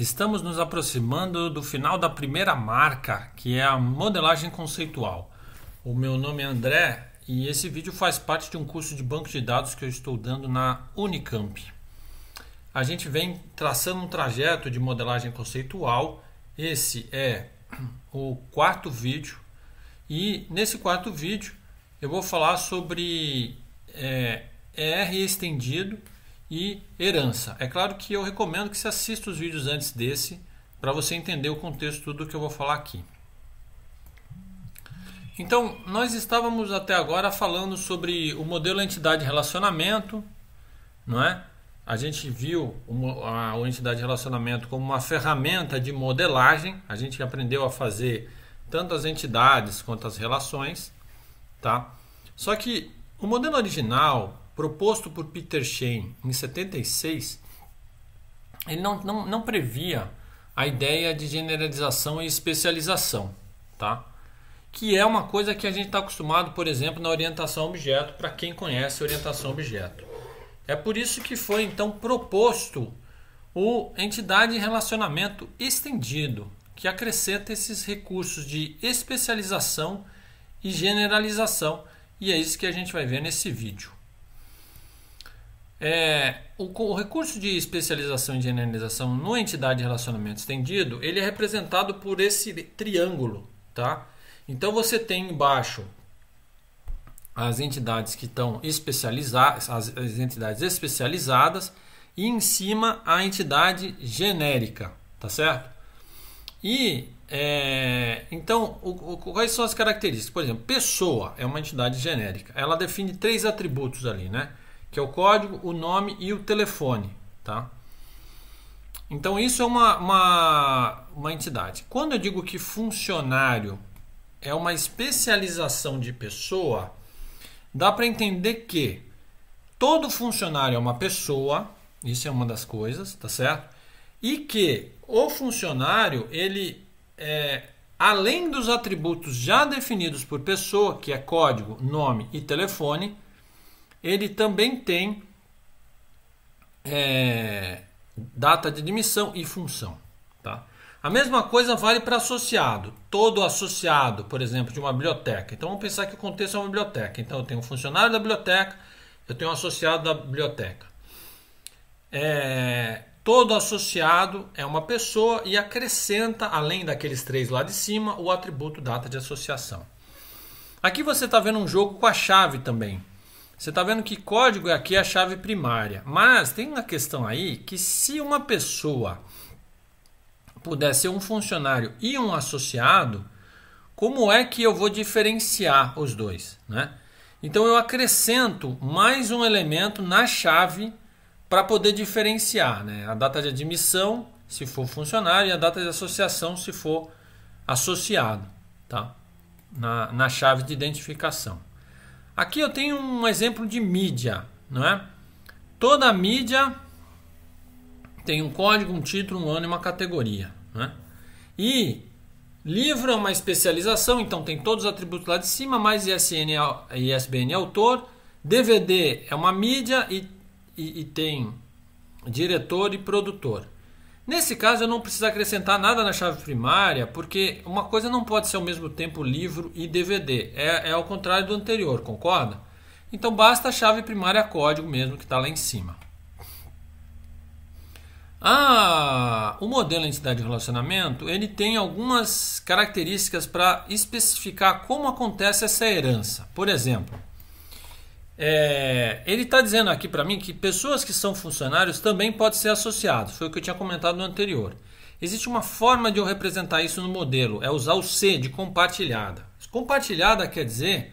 Estamos nos aproximando do final da primeira marca, que é a modelagem conceitual. O meu nome é André e esse vídeo faz parte de um curso de banco de dados que eu estou dando na Unicamp. A gente vem traçando um trajeto de modelagem conceitual. Esse é o quarto vídeo e nesse quarto vídeo eu vou falar sobre é, ER estendido e herança. É claro que eu recomendo que você assista os vídeos antes desse para você entender o contexto do que eu vou falar aqui. Então, nós estávamos até agora falando sobre o modelo entidade relacionamento, não é? A gente viu a entidade relacionamento como uma ferramenta de modelagem, a gente aprendeu a fazer tanto as entidades quanto as relações, tá? Só que o modelo original proposto por Peter Shane em 76, ele não, não, não previa a ideia de generalização e especialização, tá? que é uma coisa que a gente está acostumado, por exemplo, na orientação objeto, para quem conhece orientação objeto. É por isso que foi então proposto o entidade de relacionamento estendido, que acrescenta esses recursos de especialização e generalização, e é isso que a gente vai ver nesse vídeo. É, o, o, recurso de especialização e generalização numa entidade de relacionamento estendido, ele é representado por esse triângulo, tá? Então você tem embaixo as entidades que estão especializadas, as, as entidades especializadas e em cima a entidade genérica, tá certo? E é, então, o, o, quais são as características? Por exemplo, pessoa é uma entidade genérica. Ela define três atributos ali, né? que é o código, o nome e o telefone, tá? Então isso é uma, uma, uma entidade. Quando eu digo que funcionário é uma especialização de pessoa, dá para entender que todo funcionário é uma pessoa, isso é uma das coisas, tá certo? E que o funcionário, ele é, além dos atributos já definidos por pessoa, que é código, nome e telefone, ele também tem é, data de admissão e função. Tá? A mesma coisa vale para associado. Todo associado, por exemplo, de uma biblioteca. Então vamos pensar que o contexto é uma biblioteca. Então eu tenho um funcionário da biblioteca, eu tenho um associado da biblioteca. É, todo associado é uma pessoa e acrescenta, além daqueles três lá de cima, o atributo data de associação. Aqui você está vendo um jogo com a chave também. Você está vendo que código é aqui é a chave primária. Mas tem uma questão aí que se uma pessoa puder ser um funcionário e um associado, como é que eu vou diferenciar os dois? Né? Então eu acrescento mais um elemento na chave para poder diferenciar né? a data de admissão, se for funcionário, e a data de associação, se for associado, tá? na, na chave de identificação. Aqui eu tenho um exemplo de mídia, não é? Toda mídia tem um código, um título, um ano e uma categoria, né? E livro é uma especialização, então tem todos os atributos lá de cima, mais ISN, ISBN autor. DVD é uma mídia e, e, e tem diretor e produtor. Nesse caso, eu não preciso acrescentar nada na chave primária, porque uma coisa não pode ser ao mesmo tempo livro e DVD. É, é ao contrário do anterior, concorda? Então basta a chave primária código mesmo que está lá em cima. Ah, o modelo entidade de relacionamento ele tem algumas características para especificar como acontece essa herança. Por exemplo, é, ele está dizendo aqui para mim que pessoas que são funcionários também podem ser associados. Foi o que eu tinha comentado no anterior. Existe uma forma de eu representar isso no modelo, é usar o C de compartilhada. Compartilhada quer dizer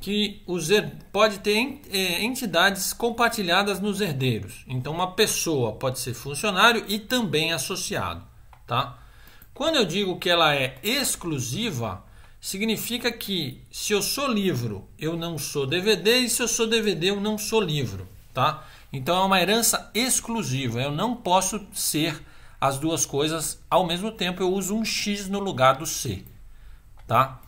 que o Z pode ter é, entidades compartilhadas nos herdeiros. Então uma pessoa pode ser funcionário e também associado, tá? Quando eu digo que ela é exclusiva, significa que se eu sou livro, eu não sou DVD, e se eu sou DVD, eu não sou livro, tá? Então é uma herança exclusiva, eu não posso ser as duas coisas ao mesmo tempo, eu uso um X no lugar do C, tá?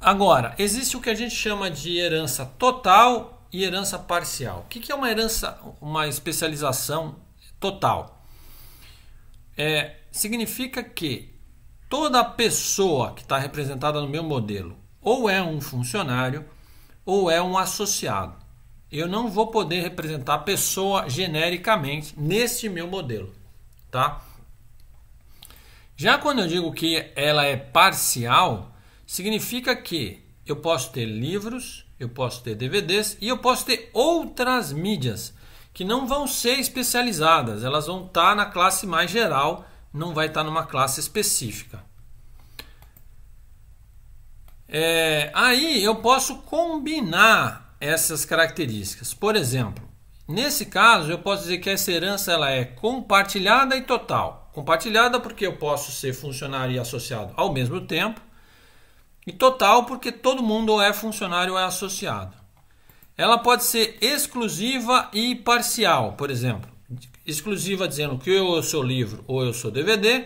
Agora, existe o que a gente chama de herança total e herança parcial. O que é uma herança, uma especialização total? É, significa que toda pessoa que está representada no meu modelo ou é um funcionário ou é um associado. Eu não vou poder representar a pessoa genericamente neste meu modelo, tá? Já quando eu digo que ela é parcial, significa que eu posso ter livros, eu posso ter DVDs e eu posso ter outras mídias que não vão ser especializadas, elas vão estar tá na classe mais geral não vai estar numa classe específica. É, aí eu posso combinar essas características. Por exemplo, nesse caso eu posso dizer que essa herança ela é compartilhada e total. Compartilhada porque eu posso ser funcionário e associado ao mesmo tempo. E total porque todo mundo é funcionário ou é associado. Ela pode ser exclusiva e parcial, por exemplo exclusiva dizendo que eu sou livro ou eu sou DVD,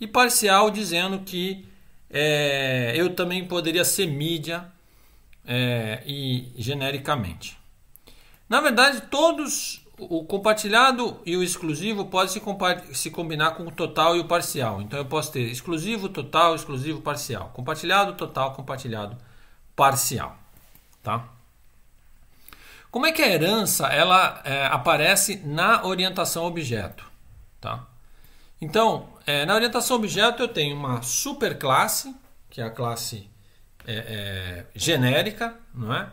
e parcial dizendo que é, eu também poderia ser mídia é, e genericamente. Na verdade, todos o compartilhado e o exclusivo pode se, se combinar com o total e o parcial. Então eu posso ter exclusivo total, exclusivo parcial, compartilhado total, compartilhado parcial, tá? Como é que a herança ela é, aparece na orientação objeto? Tá? Então, é, na orientação objeto eu tenho uma superclasse, que é a classe é, é genérica, não é?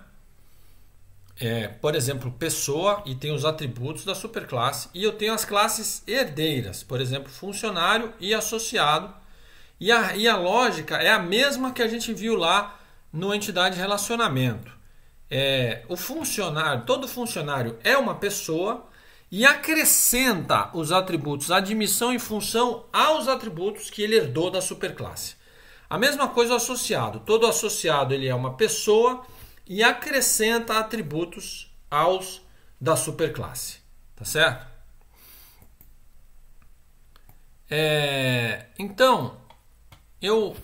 é? por exemplo, pessoa e tem os atributos da superclasse e eu tenho as classes herdeiras, por exemplo, funcionário e associado. E a, e a lógica é a mesma que a gente viu lá no entidade relacionamento é, o funcionário, todo funcionário é uma pessoa e acrescenta os atributos, admissão e função aos atributos que ele herdou da superclasse. A mesma coisa o associado. Todo associado ele é uma pessoa e acrescenta atributos aos da superclasse, tá certo? É, então eu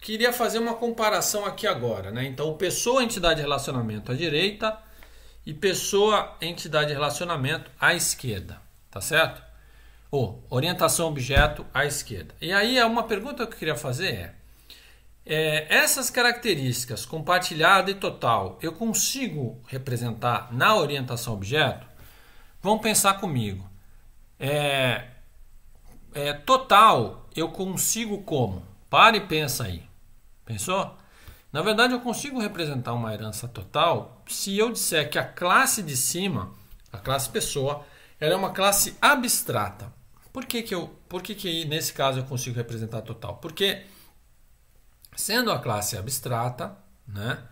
queria fazer uma comparação aqui agora, né? Então, pessoa, entidade, relacionamento à direita e pessoa, entidade, relacionamento à esquerda, tá certo? Ou orientação objeto à esquerda. E aí, é uma pergunta que eu queria fazer é, é essas características, compartilhada e total, eu consigo representar na orientação objeto? Vão pensar comigo. É, é, total, eu consigo como? Para e pensa aí. Pensou? Na verdade, eu consigo representar uma herança total se eu disser que a classe de cima, a classe pessoa, ela é uma classe abstrata. Por que, que, eu, por que, que nesse caso eu consigo representar total? Porque sendo a classe abstrata, né,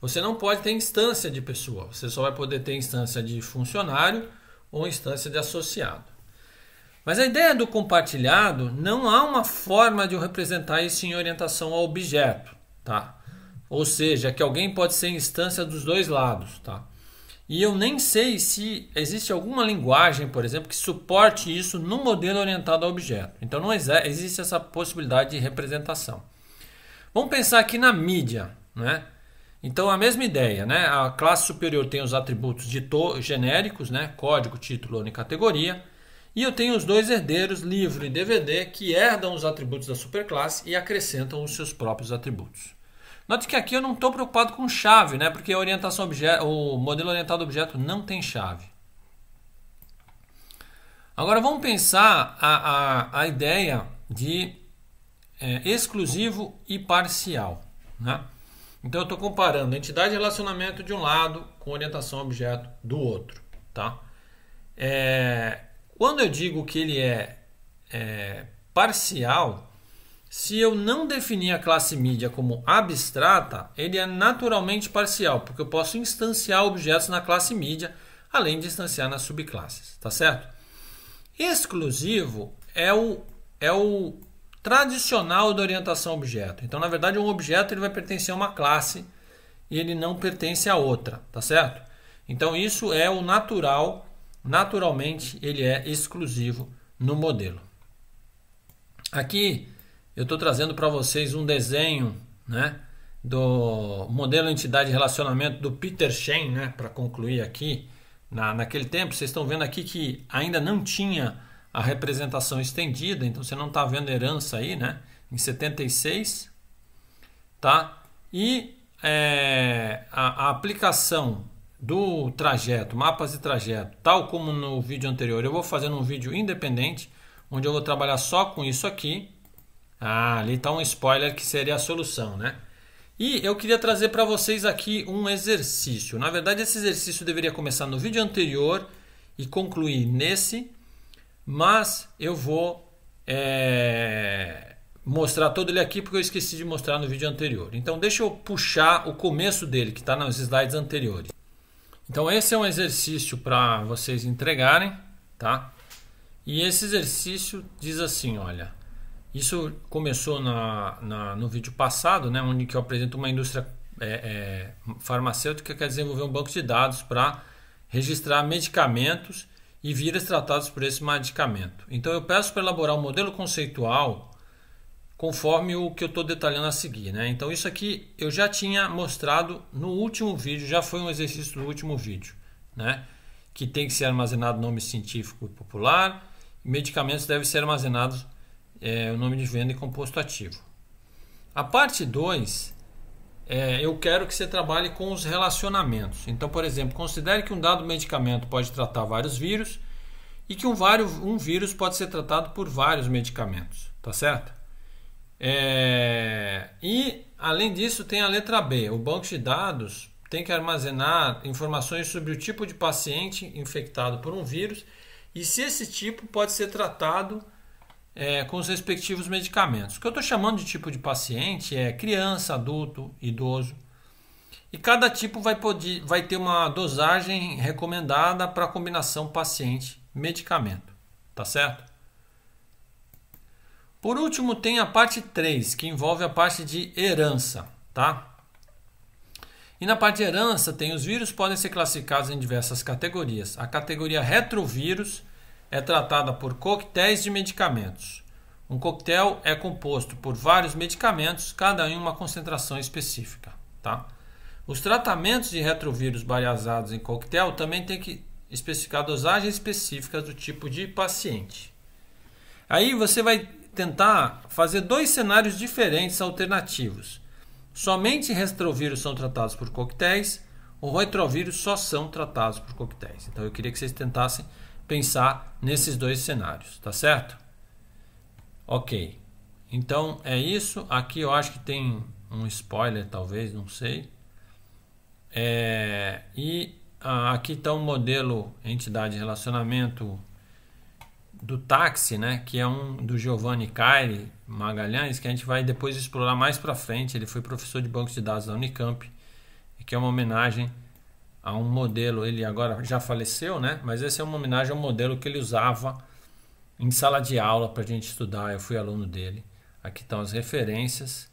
você não pode ter instância de pessoa, você só vai poder ter instância de funcionário ou instância de associado. Mas a ideia do compartilhado não há uma forma de eu representar isso em orientação ao objeto, tá? Ou seja, que alguém pode ser instância dos dois lados, tá? E eu nem sei se existe alguma linguagem, por exemplo, que suporte isso no modelo orientado ao objeto. Então não existe essa possibilidade de representação. Vamos pensar aqui na mídia, né? Então a mesma ideia, né? A classe superior tem os atributos de genéricos, né? Código, título, nome, e categoria. E eu tenho os dois herdeiros, livro e DVD, que herdam os atributos da superclasse e acrescentam os seus próprios atributos. Note que aqui eu não estou preocupado com chave, né? porque a orientação objeto, o modelo orientado objeto não tem chave. Agora vamos pensar a, a, a ideia de é, exclusivo e parcial. Né? Então eu estou comparando entidade de relacionamento de um lado com orientação objeto do outro. Tá? É, quando eu digo que ele é, é parcial, se eu não definir a classe mídia como abstrata, ele é naturalmente parcial, porque eu posso instanciar objetos na classe mídia, além de instanciar nas subclasses, tá certo? Exclusivo é o, é o tradicional da orientação objeto. Então, na verdade, um objeto ele vai pertencer a uma classe e ele não pertence a outra, tá certo? Então, isso é o natural naturalmente ele é exclusivo no modelo. Aqui eu estou trazendo para vocês um desenho né, do modelo entidade relacionamento do Peter Shen, né, para concluir aqui. Na, naquele tempo, vocês estão vendo aqui que ainda não tinha a representação estendida, então você não está vendo herança aí, né? Em 76, tá? E é, a, a aplicação do trajeto, mapas de trajeto, tal como no vídeo anterior, eu vou fazer um vídeo independente, onde eu vou trabalhar só com isso aqui. Ah, ali está um spoiler que seria a solução, né? E eu queria trazer para vocês aqui um exercício. Na verdade, esse exercício deveria começar no vídeo anterior e concluir nesse, mas eu vou é, mostrar todo ele aqui porque eu esqueci de mostrar no vídeo anterior. Então, deixa eu puxar o começo dele, que está nos slides anteriores. Então esse é um exercício para vocês entregarem, tá? E esse exercício diz assim, olha, isso começou na, na no vídeo passado, né, onde que eu apresento uma indústria é, é, farmacêutica que quer desenvolver um banco de dados para registrar medicamentos e vírus tratados por esse medicamento. Então eu peço para elaborar um modelo conceitual conforme o que eu estou detalhando a seguir. Né? Então isso aqui eu já tinha mostrado no último vídeo, já foi um exercício do último vídeo, né? que tem que ser armazenado nome científico e popular, medicamentos devem ser armazenados é, o nome de venda e composto ativo. A parte 2, é, eu quero que você trabalhe com os relacionamentos. Então, por exemplo, considere que um dado medicamento pode tratar vários vírus e que um, vários, um vírus pode ser tratado por vários medicamentos, tá certo? É... E, além disso, tem a letra B. O banco de dados tem que armazenar informações sobre o tipo de paciente infectado por um vírus e se esse tipo pode ser tratado é, com os respectivos medicamentos. O que eu estou chamando de tipo de paciente é criança, adulto, idoso. E cada tipo vai, poder, vai ter uma dosagem recomendada para a combinação paciente-medicamento. Tá certo? Por último, tem a parte 3, que envolve a parte de herança, tá? E na parte de herança, tem os vírus podem ser classificados em diversas categorias. A categoria retrovírus é tratada por coquetéis de medicamentos. Um coquetel é composto por vários medicamentos, cada em uma concentração específica, tá? Os tratamentos de retrovírus baseados em coquetel também tem que especificar dosagens específicas do tipo de paciente. Aí você vai tentar fazer dois cenários diferentes alternativos. Somente retrovírus são tratados por coquetéis ou retrovírus só são tratados por coquetéis. Então eu queria que vocês tentassem pensar nesses dois cenários, tá certo? Ok. Então é isso. Aqui eu acho que tem um spoiler, talvez, não sei. É, e ah, aqui está um modelo entidade relacionamento do táxi, né, que é um do Giovanni Caire Magalhães, que a gente vai depois explorar mais para frente. Ele foi professor de bancos de dados da Unicamp, que é uma homenagem a um modelo. Ele agora já faleceu, né? Mas esse é uma homenagem a um modelo que ele usava em sala de aula para a gente estudar. Eu fui aluno dele. Aqui estão as referências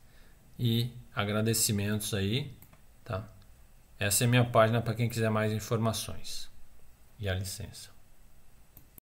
e agradecimentos aí, tá? Essa é minha página para quem quiser mais informações. E a licença.